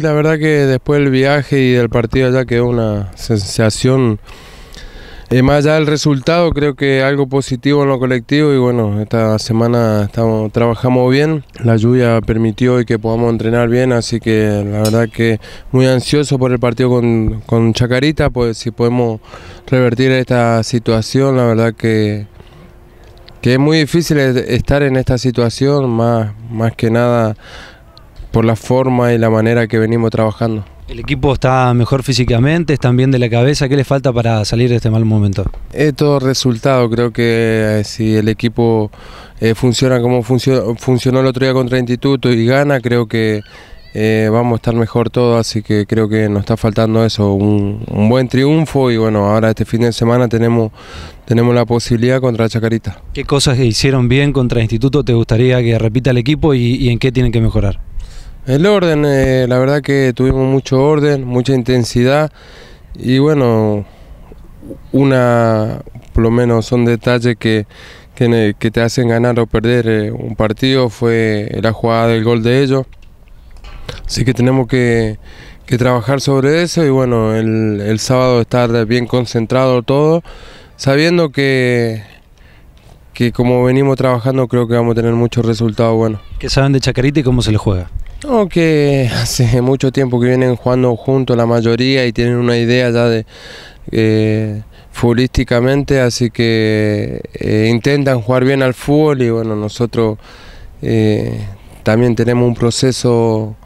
La verdad que después del viaje y del partido ya quedó una sensación, eh, más allá del resultado, creo que algo positivo en lo colectivo y bueno, esta semana estamos, trabajamos bien, la lluvia permitió que podamos entrenar bien, así que la verdad que muy ansioso por el partido con, Chacarita, pues si podemos revertir esta situación, la verdad que, que es muy difícil estar en esta situación, más, más que nada por la forma y la manera que venimos trabajando. ¿El equipo está mejor físicamente? ¿Están bien de la cabeza? ¿Qué le falta para salir de este mal momento? Es todo resultado. Creo que eh, si el equipo eh, funciona como funcionó el otro día contra Instituto y gana, creo que eh, vamos a estar mejor todos. Así que creo que nos está faltando eso, un, buen triunfo. Y bueno, ahora este fin de semana tenemos, tenemos la posibilidad contra Chacarita. ¿Qué cosas que hicieron bien contra Instituto te gustaría que repita el equipo y en qué tienen que mejorar? El orden, eh, la verdad que tuvimos mucho orden, mucha intensidad y bueno, una, por lo menos son detalles que, que, te hacen ganar o perder eh, un partido, fue la jugada del gol de ellos. Así que tenemos que, trabajar sobre eso y bueno, el, sábado estar bien concentrado todo, sabiendo que, que como venimos trabajando creo que vamos a tener muchos resultados buenos. ¿Qué saben de Chacarita y cómo se le juega? Aunque hace mucho tiempo que vienen jugando juntos la mayoría y tienen una idea ya de eh, futbolísticamente, así que eh, intentan jugar bien al fútbol y bueno, nosotros eh, también tenemos un proceso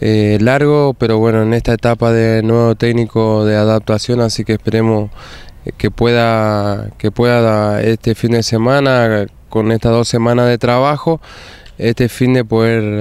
largo, pero bueno, en esta etapa de nuevo técnico de adaptación, así que esperemos que pueda, que pueda este fin de semana, con estas dos semanas de trabajo, este fin de poder...